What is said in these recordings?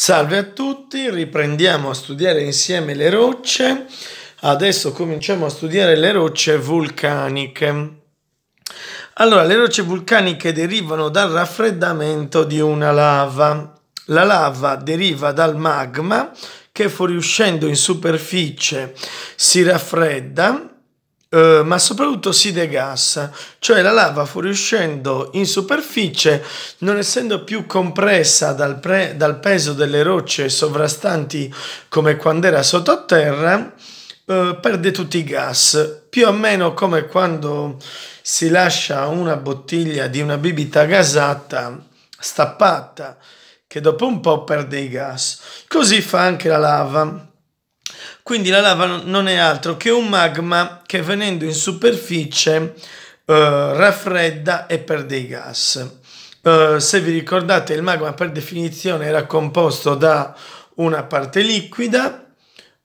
Salve a tutti, riprendiamo a studiare insieme le rocce. Adesso cominciamo a studiare le rocce vulcaniche. Allora, le rocce vulcaniche derivano dal raffreddamento di una lava. La lava deriva dal magma che fuoriuscendo in superficie si raffredda eh, ma soprattutto si degassa, cioè la lava fuoriuscendo in superficie, non essendo più compressa dal, pre, dal peso delle rocce sovrastanti come quando era sottoterra, eh, perde tutti i gas, più o meno come quando si lascia una bottiglia di una bibita gasata stappata che dopo un po' perde i gas. Così fa anche la lava. Quindi la lava non è altro che un magma che venendo in superficie eh, raffredda e perde i gas. Eh, se vi ricordate il magma per definizione era composto da una parte liquida,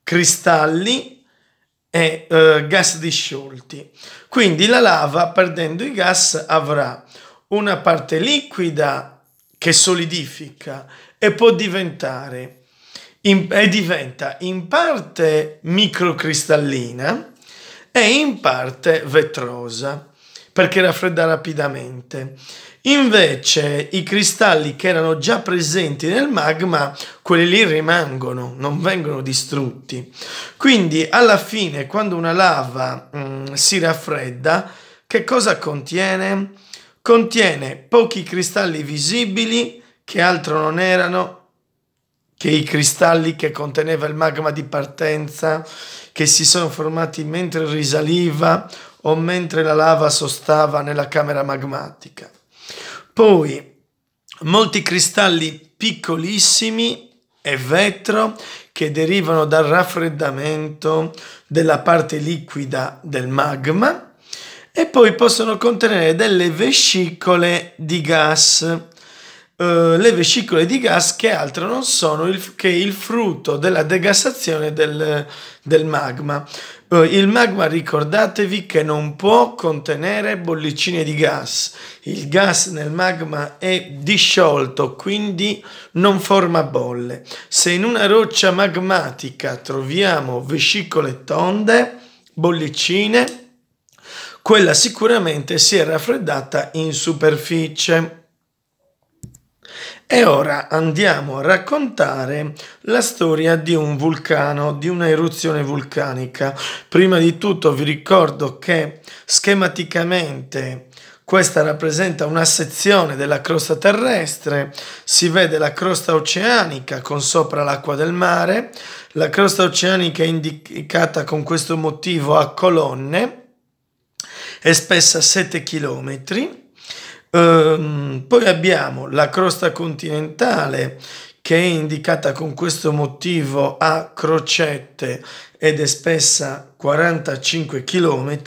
cristalli e eh, gas disciolti. Quindi la lava perdendo i gas avrà una parte liquida che solidifica e può diventare in, e diventa in parte microcristallina e in parte vetrosa perché raffredda rapidamente. Invece i cristalli che erano già presenti nel magma, quelli lì rimangono, non vengono distrutti. Quindi alla fine quando una lava mh, mm, si raffredda, che cosa contiene? Contiene pochi cristalli visibili che altro non erano che i cristalli che conteneva il magma di partenza, che si sono formati mentre risaliva o mentre la lava sostava nella camera magmatica. Poi molti cristalli piccolissimi e vetro che derivano dal raffreddamento della parte liquida del magma e poi possono contenere delle vescicole di gas eh, le vescicole di gas che altro non sono il, che il frutto della degassazione del, del magma. Eh, il magma ricordatevi che non può contenere bollicine di gas. Il gas nel magma è disciolto, quindi non forma bolle. Se in una roccia magmatica troviamo vescicole tonde, bollicine, quella sicuramente si è raffreddata in superficie. E ora andiamo a raccontare la storia di un vulcano, di un'eruzione vulcanica. Prima di tutto vi ricordo che schematicamente questa rappresenta una sezione della crosta terrestre, si vede la crosta oceanica con sopra l'acqua del mare, la crosta oceanica è indicata con questo motivo a colonne, è spessa 7 chilometri Ehm, poi abbiamo la crosta continentale che è indicata con questo motivo a crocette ed è spessa 45 km.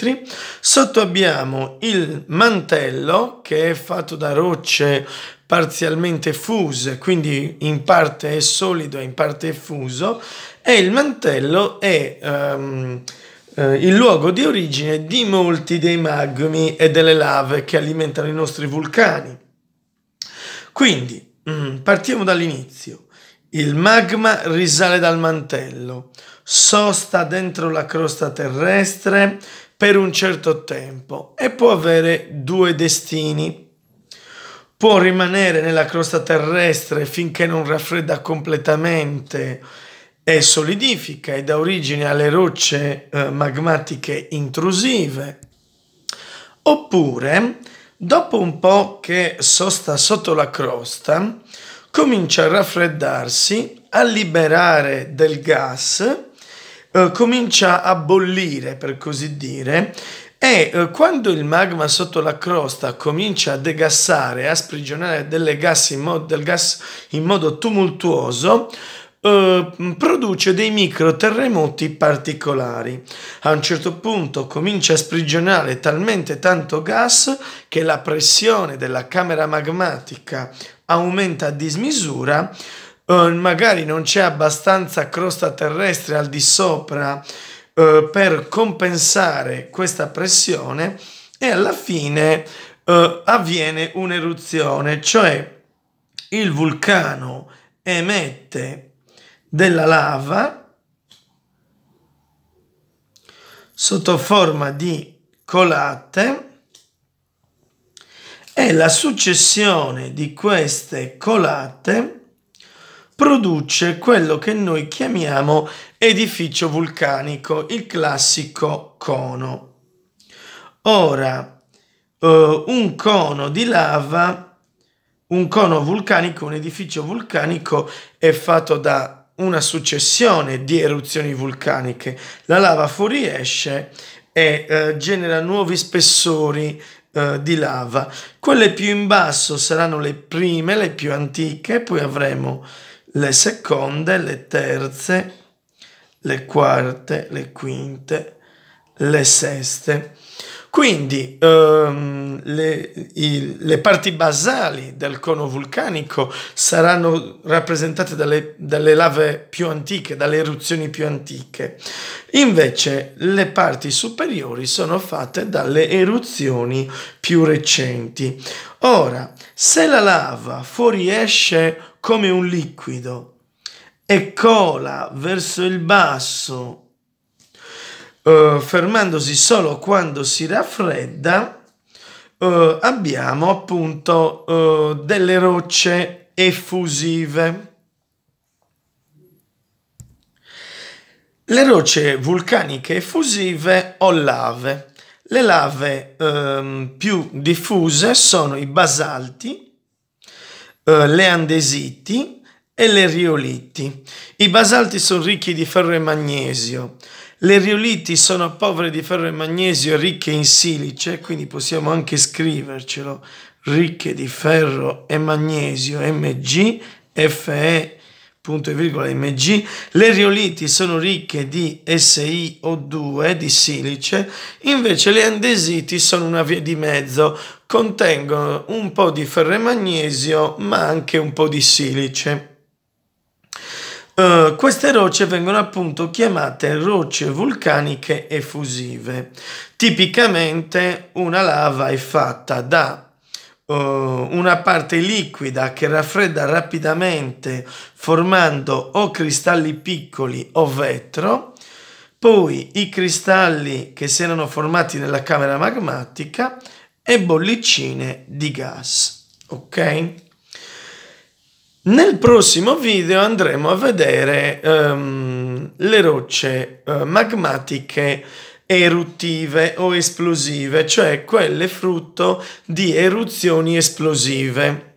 Sotto abbiamo il mantello che è fatto da rocce parzialmente fuse, quindi in parte è solido e in parte è fuso, e il mantello è... Um, eh, il luogo di origine di molti dei magmi e delle lave che alimentano i nostri vulcani. Quindi, mm, partiamo dall'inizio. Il magma risale dal mantello, sosta dentro la crosta terrestre per un certo tempo e può avere due destini. Può rimanere nella crosta terrestre finché non raffredda completamente e solidifica e dà origine alle rocce eh, magmatiche intrusive. Oppure, dopo un po' che sosta sotto la crosta, comincia a raffreddarsi, a liberare del gas, eh, comincia a bollire per così dire e eh, quando il magma sotto la crosta comincia a degassare, a sprigionare gas mo- del gas in modo tumultuoso, eh, produce dei micro terremoti particolari. A un certo punto comincia a sprigionare talmente tanto gas che la pressione della camera magmatica aumenta a dismisura, eh, magari non c'è abbastanza crosta terrestre al di sopra eh, per compensare questa pressione e alla fine eh, avviene un'eruzione, cioè il vulcano emette della lava sotto forma di colate e la successione di queste colate produce quello che noi chiamiamo edificio vulcanico, il classico cono. Ora, eh, un cono di lava, un cono vulcanico, un edificio vulcanico è fatto da una successione di eruzioni vulcaniche. La lava fuoriesce e eh, genera nuovi spessori eh, di lava. Quelle più in basso saranno le prime, le più antiche, poi avremo le seconde, le terze, le quarte, le quinte, le seste. Quindi ehm, le, i, le, parti basali del cono vulcanico saranno rappresentate dalle, dalle, lave più antiche, dalle eruzioni più antiche. Invece le parti superiori sono fatte dalle eruzioni più recenti. Ora, se la lava fuoriesce come un liquido e cola verso il basso eh, fermandosi solo quando si raffredda, eh, abbiamo appunto eh, delle rocce effusive. Le rocce vulcaniche effusive o lave. Le lave ehm, più diffuse sono i basalti, eh, le andesiti e le rioliti. I basalti sono ricchi di ferro e magnesio, le rioliti sono povere di ferro e magnesio e ricche in silice, quindi possiamo anche scrivercelo, ricche di ferro e magnesio, Mg, Fe, punto e virgola Mg. Le rioliti sono ricche di SiO2, di silice, invece le andesiti sono una via di mezzo, contengono un po' di ferro e magnesio, ma anche un po' di silice. Eh, queste rocce vengono appunto chiamate rocce vulcaniche effusive. Tipicamente una lava è fatta da eh, una parte liquida che raffredda rapidamente formando o cristalli piccoli o vetro, poi i cristalli che si erano formati nella camera magmatica e bollicine di gas. Ok? Nel prossimo video andremo a vedere um, le rocce uh, magmatiche eruttive o esplosive, cioè quelle frutto di eruzioni esplosive.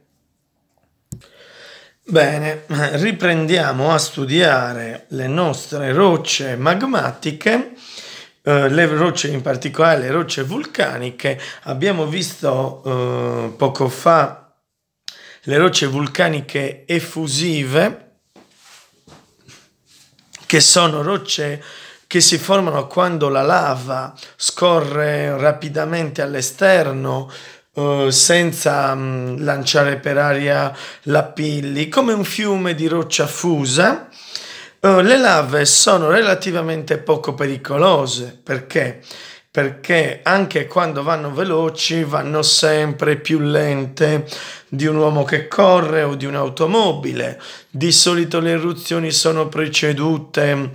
Bene, riprendiamo a studiare le nostre rocce magmatiche, eh, le rocce in particolare, le rocce vulcaniche. Abbiamo visto eh, poco fa le rocce vulcaniche effusive, che sono rocce che si formano quando la lava scorre rapidamente all'esterno eh, senza mh, mm, lanciare per aria lapilli, come un fiume di roccia fusa. Eh, le lave sono relativamente poco pericolose perché perché anche quando vanno veloci vanno sempre più lente di un uomo che corre o di un'automobile. Di solito le eruzioni sono precedute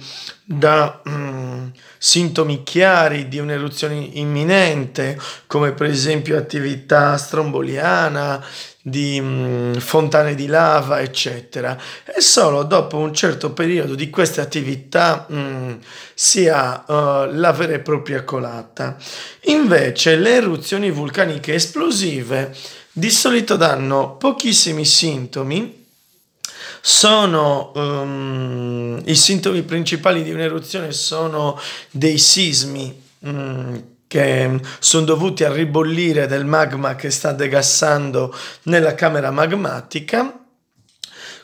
da mm, sintomi chiari di un'eruzione imminente, come per esempio attività stromboliana, di mh, mm, fontane di lava, eccetera. E solo dopo un certo periodo di queste attività mh, mm, si ha uh, la vera e propria colata. Invece le eruzioni vulcaniche esplosive di solito danno pochissimi sintomi sono um, i sintomi principali di un'eruzione sono dei sismi mm, che mm, sono dovuti al ribollire del magma che sta degassando nella camera magmatica.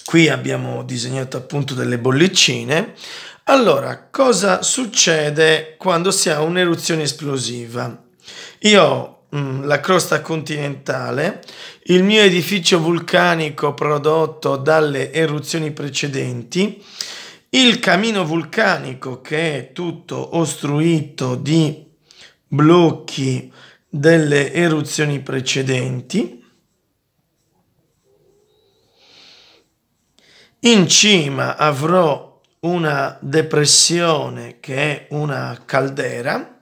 Qui abbiamo disegnato appunto delle bollicine. Allora, cosa succede quando si ha un'eruzione esplosiva? Io ho mm, la crosta continentale, il mio edificio vulcanico prodotto dalle eruzioni precedenti, il camino vulcanico che è tutto ostruito di blocchi delle eruzioni precedenti. In cima avrò una depressione che è una caldera.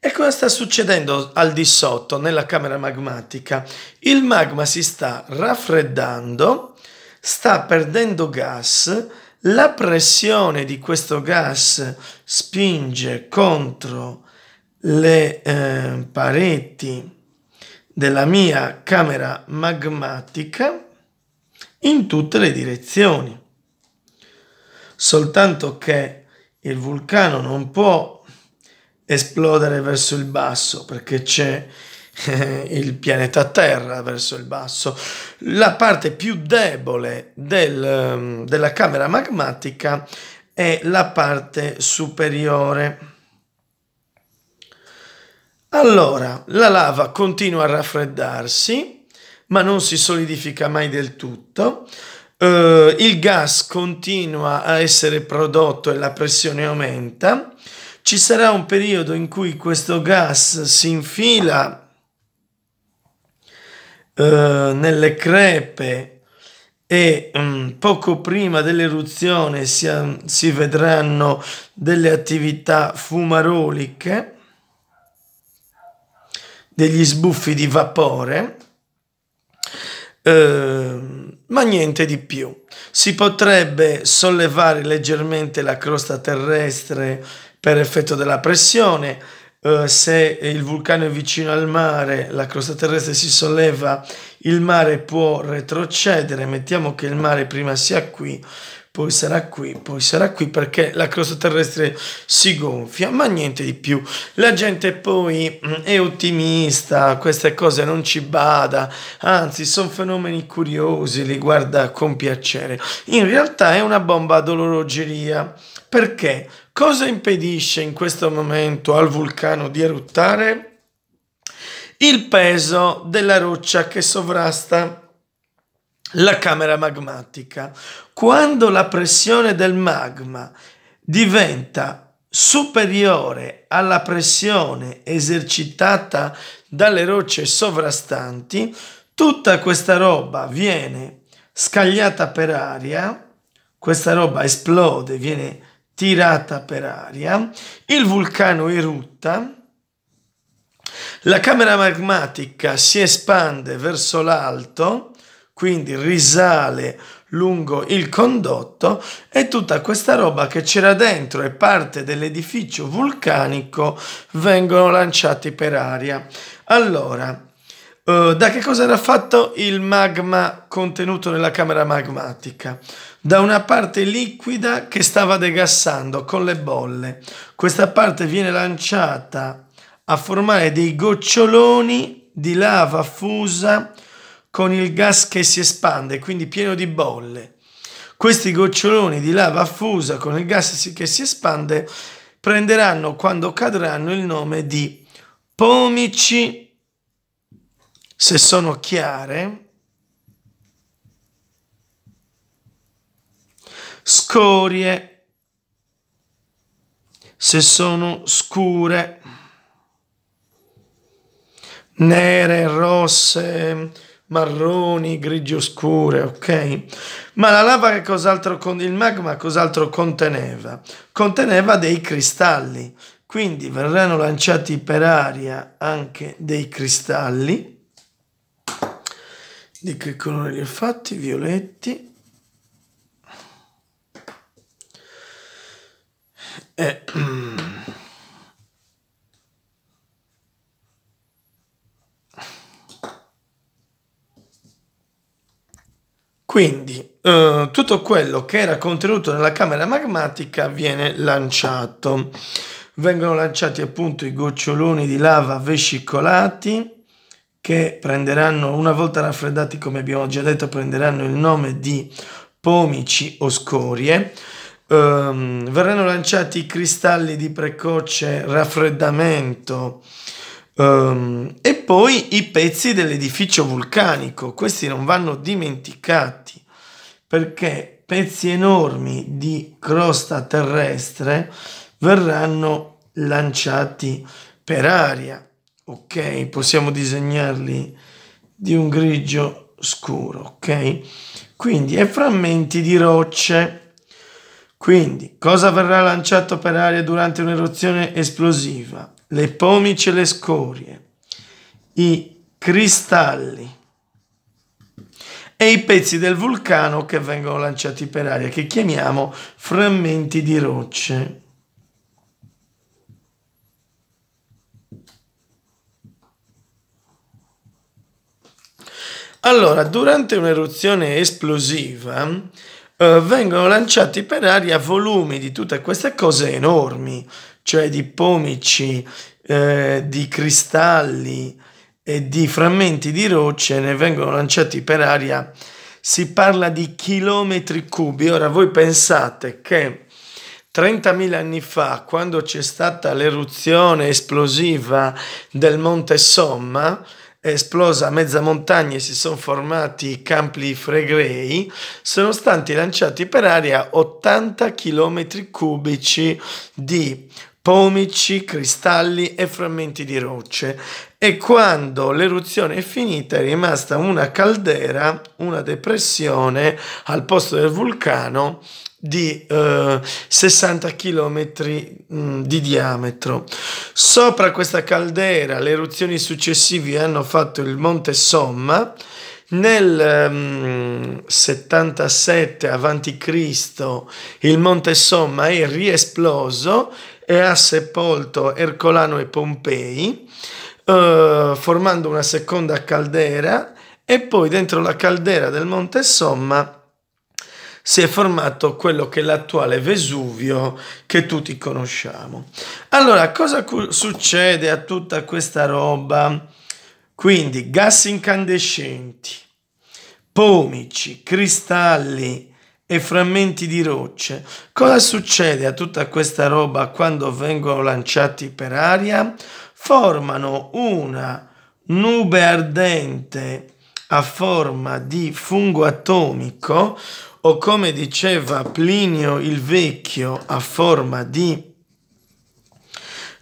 E cosa sta succedendo al di sotto, nella camera magmatica? Il magma si sta raffreddando, sta perdendo gas, la pressione di questo gas spinge contro le eh, pareti della mia camera magmatica in tutte le direzioni. Soltanto che il vulcano non può esplodere verso il basso perché c'è eh, il pianeta Terra verso il basso. La parte più debole del, ehm, della camera magmatica è la parte superiore allora, la lava continua a raffreddarsi, ma non si solidifica mai del tutto. Uh, il gas continua a essere prodotto e la pressione aumenta. Ci sarà un periodo in cui questo gas si infila uh, nelle crepe e um, poco prima dell'eruzione si, si vedranno delle attività fumaroliche degli sbuffi di vapore, eh, ma niente di più. Si potrebbe sollevare leggermente la crosta terrestre per effetto della pressione. Eh, se il vulcano è vicino al mare, la crosta terrestre si solleva, il mare può retrocedere. Mettiamo che il mare prima sia qui poi sarà qui, poi sarà qui perché la crosta terrestre si gonfia, ma niente di più. La gente poi mm, è ottimista, queste cose non ci bada, anzi sono fenomeni curiosi, li guarda con piacere. In realtà è una bomba ad orologeria. Perché? Cosa impedisce in questo momento al vulcano di eruttare? Il peso della roccia che sovrasta la camera magmatica. Quando la pressione del magma diventa superiore alla pressione esercitata dalle rocce sovrastanti, tutta questa roba viene scagliata per aria, questa roba esplode, viene tirata per aria, il vulcano erutta, la camera magmatica si espande verso l'alto, quindi risale lungo il condotto e tutta questa roba che c'era dentro e parte dell'edificio vulcanico vengono lanciati per aria. Allora, eh, da che cosa era fatto il magma contenuto nella camera magmatica? Da una parte liquida che stava degassando con le bolle. Questa parte viene lanciata a formare dei goccioloni di lava fusa con il gas che si espande, quindi pieno di bolle. Questi goccioloni di lava affusa con il gas che si espande prenderanno quando cadranno il nome di pomici, se sono chiare, scorie, se sono scure, nere, rosse, marroni, grigi oscure, ok? Ma la lava che cos'altro con il magma cos'altro conteneva? Conteneva dei cristalli. Quindi verranno lanciati per aria anche dei cristalli. Di che colore li ho fatti? Violetti. E eh, Quindi eh, tutto quello che era contenuto nella camera magmatica viene lanciato. Vengono lanciati appunto i goccioloni di lava vescicolati che prenderanno, una volta raffreddati come abbiamo già detto, prenderanno il nome di pomici o scorie. Um, verranno lanciati i cristalli di precoce raffreddamento um, e poi i pezzi dell'edificio vulcanico, questi non vanno dimenticati perché pezzi enormi di crosta terrestre verranno lanciati per aria. Ok, possiamo disegnarli di un grigio scuro, ok? Quindi è frammenti di rocce. Quindi cosa verrà lanciato per aria durante un'eruzione esplosiva? Le pomici e le scorie, i cristalli e i pezzi del vulcano che vengono lanciati per aria, che chiamiamo frammenti di rocce. Allora, durante un'eruzione esplosiva eh, vengono lanciati per aria volumi di tutte queste cose enormi, cioè di pomici, eh, di cristalli, e di frammenti di rocce ne vengono lanciati per aria, si parla di chilometri cubi. Ora voi pensate che 30.000 anni fa, quando c'è stata l'eruzione esplosiva del Monte Somma, è esplosa mezza montagna e si sono formati i campi fregrei, sono stati lanciati per aria 80 chilometri cubici di pomici, cristalli e frammenti di rocce e quando l'eruzione è finita è rimasta una caldera, una depressione al posto del vulcano di eh, 60 km mh, di diametro. Sopra questa caldera le eruzioni successive hanno fatto il monte Somma. Nel mh, 77 a.C. il monte Somma è riesploso e ha sepolto Ercolano e Pompei, eh, formando una seconda caldera e poi dentro la caldera del Monte Somma si è formato quello che è l'attuale Vesuvio che tutti conosciamo. Allora, cosa succede a tutta questa roba? Quindi gas incandescenti, pomici, cristalli, e frammenti di rocce. Cosa succede a tutta questa roba quando vengono lanciati per aria? Formano una nube ardente a forma di fungo atomico o come diceva Plinio il Vecchio a forma di,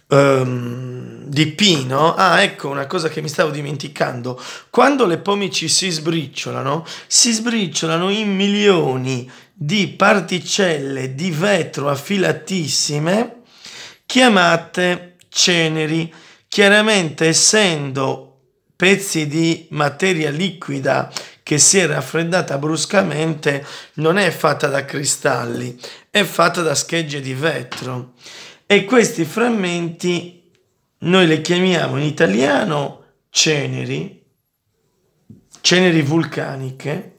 um, di pino. Ah, ecco una cosa che mi stavo dimenticando. Quando le pomici si sbriciolano, si sbriciolano in milioni di particelle di vetro affilatissime chiamate ceneri, chiaramente essendo pezzi di materia liquida che si è raffreddata bruscamente non è fatta da cristalli, è fatta da schegge di vetro e questi frammenti noi le chiamiamo in italiano ceneri, ceneri vulcaniche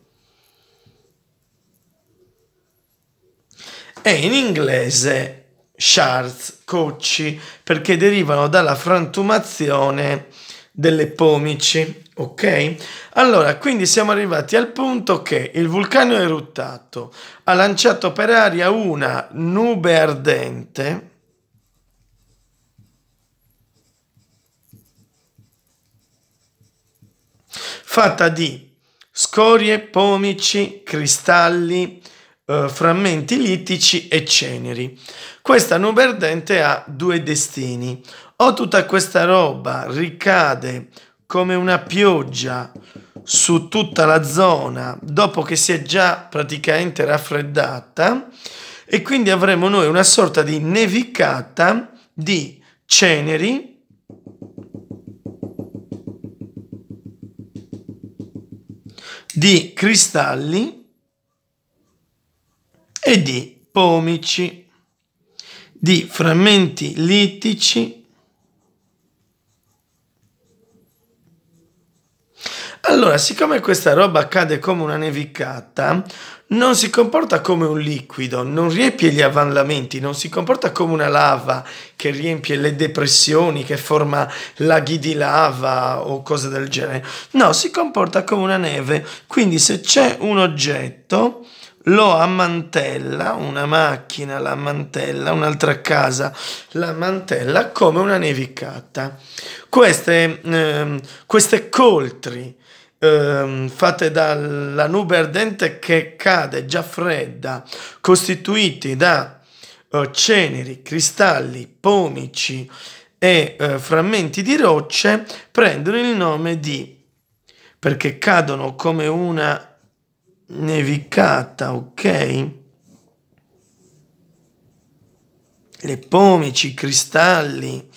e in inglese shards, cocci, perché derivano dalla frantumazione delle pomici, ok? Allora, quindi siamo arrivati al punto che il vulcano è eruttato, ha lanciato per aria una nube ardente, fatta di scorie, pomici, cristalli, eh, frammenti litici e ceneri. Questa nube ardente ha due destini. O tutta questa roba ricade come una pioggia su tutta la zona dopo che si è già praticamente raffreddata e quindi avremo noi una sorta di nevicata di ceneri di cristalli e di pomici, di frammenti litici, Allora, siccome questa roba cade come una nevicata, non si comporta come un liquido, non riempie gli avvallamenti, non si comporta come una lava che riempie le depressioni, che forma laghi di lava o cose del genere. No, si comporta come una neve. Quindi se c'è un oggetto lo ammantella, una macchina la ammantella, un'altra casa la ammantella come una nevicata. Queste, ehm, queste coltri ehm, fatte dalla nube ardente che cade già fredda, costituiti da eh, ceneri, cristalli, pomici e eh, frammenti di rocce, prendono il nome di perché cadono come una nevicata, ok? Le pomici, i cristalli,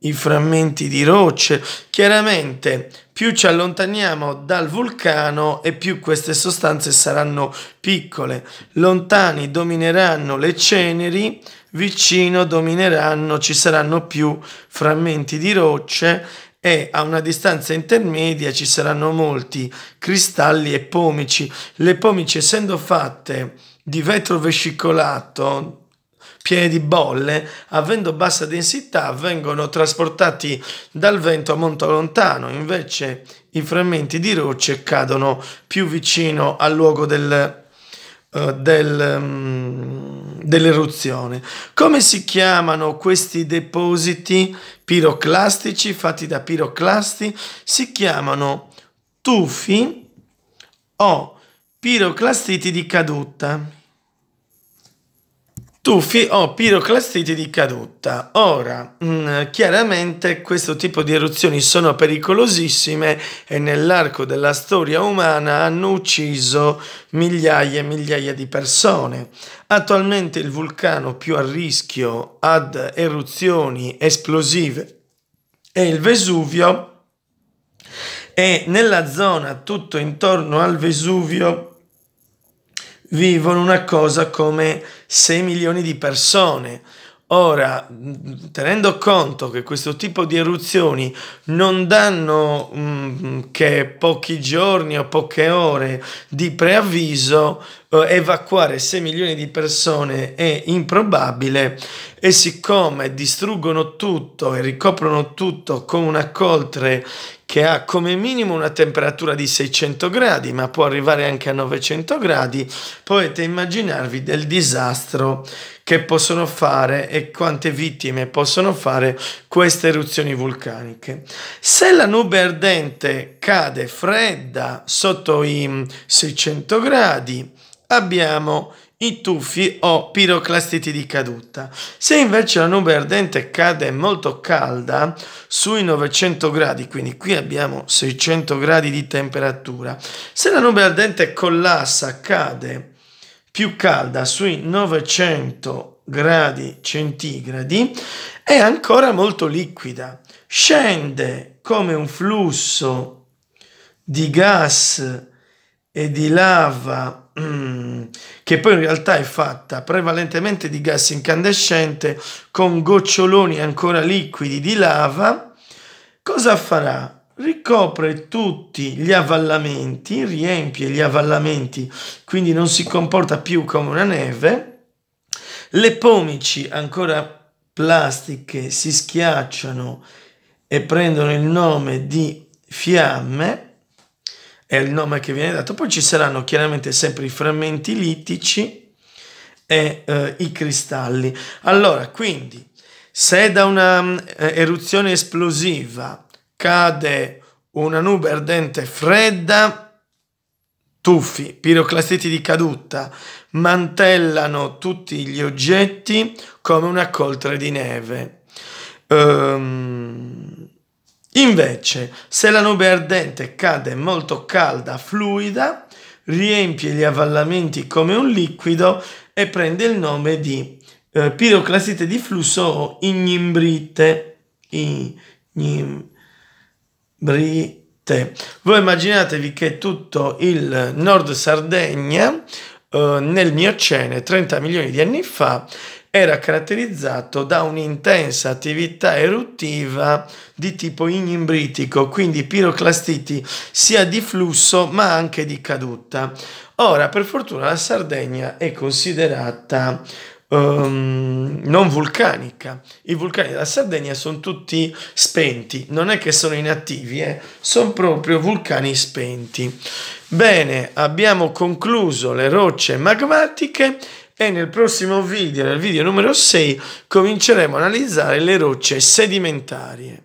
i frammenti di rocce. Chiaramente più ci allontaniamo dal vulcano e più queste sostanze saranno piccole. Lontani domineranno le ceneri, vicino domineranno, ci saranno più frammenti di rocce e a una distanza intermedia ci saranno molti cristalli e pomici. Le pomici essendo fatte di vetro vescicolato piene di bolle, avendo bassa densità, vengono trasportati dal vento molto lontano, invece i frammenti di rocce cadono più vicino al luogo del, uh, del um, dell'eruzione. Come si chiamano questi depositi piroclastici fatti da piroclasti? Si chiamano tufi o piroclastiti di caduta. Stufi o oh, piroclastiti di caduta. Ora, mh, mm, chiaramente questo tipo di eruzioni sono pericolosissime e nell'arco della storia umana hanno ucciso migliaia e migliaia di persone. Attualmente il vulcano più a rischio ad eruzioni esplosive è il Vesuvio e nella zona tutto intorno al Vesuvio vivono una cosa come 6 milioni di persone. Ora, tenendo conto che questo tipo di eruzioni non danno mh, mm, che pochi giorni o poche ore di preavviso, eh, evacuare 6 milioni di persone è improbabile e siccome distruggono tutto e ricoprono tutto con una coltre che ha come minimo una temperatura di 600 gradi ma può arrivare anche a 900 gradi potete immaginarvi del disastro che possono fare e quante vittime possono fare queste eruzioni vulcaniche se la nube ardente cade fredda sotto i 600 mm, gradi abbiamo i tuffi o piroclastiti di caduta. Se invece la nube ardente cade molto calda, sui 900 gradi, quindi qui abbiamo 600 gradi di temperatura, se la nube ardente collassa, cade più calda sui 900 gradi centigradi, è ancora molto liquida, scende come un flusso di gas e di lava Mm, che poi in realtà è fatta prevalentemente di gas incandescente con goccioloni ancora liquidi di lava, cosa farà? Ricopre tutti gli avvallamenti, riempie gli avvallamenti, quindi non si comporta più come una neve. Le pomici ancora plastiche si schiacciano e prendono il nome di fiamme è il nome che viene dato. Poi ci saranno chiaramente sempre i frammenti litici e eh, i cristalli. Allora, quindi, se da una mm, eh, eruzione esplosiva cade una nube ardente fredda, tuffi, piroclastiti di caduta, mantellano tutti gli oggetti come una coltre di neve. Um, Invece, se la nube ardente cade molto calda, fluida, riempie gli avvallamenti come un liquido e prende il nome di eh, piroclastite di flusso o ignimbrite. Ignimbrite. Voi immaginatevi che tutto il nord Sardegna eh, nel Miocene, 30 milioni di anni fa, era caratterizzato da un'intensa attività eruttiva di tipo inimbritico, quindi piroclastiti sia di flusso ma anche di caduta. Ora, per fortuna la Sardegna è considerata Um, non vulcanica. I vulcani della Sardegna sono tutti spenti, non è che sono inattivi, eh? sono proprio vulcani spenti. Bene, abbiamo concluso le rocce magmatiche e nel prossimo video, nel video numero 6, cominceremo a analizzare le rocce sedimentarie.